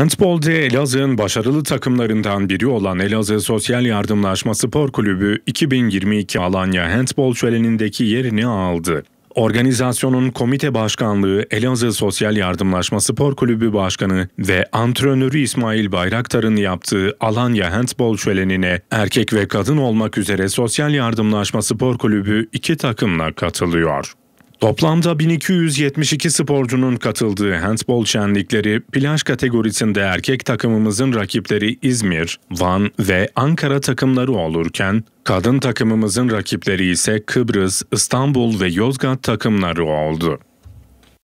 Handbol'de Elazığ'ın başarılı takımlarından biri olan Elazığ Sosyal Yardımlaşma Spor Kulübü 2022 Alanya Handbol Şöleni'ndeki yerini aldı. Organizasyonun komite başkanlığı Elazığ Sosyal Yardımlaşma Spor Kulübü Başkanı ve antrenörü İsmail Bayraktar'ın yaptığı Alanya Handbol Şöleni'ne erkek ve kadın olmak üzere Sosyal Yardımlaşma Spor Kulübü iki takımla katılıyor. Toplamda 1272 sporcunun katıldığı handbol şenlikleri plaj kategorisinde erkek takımımızın rakipleri İzmir, Van ve Ankara takımları olurken kadın takımımızın rakipleri ise Kıbrıs, İstanbul ve Yozgat takımları oldu.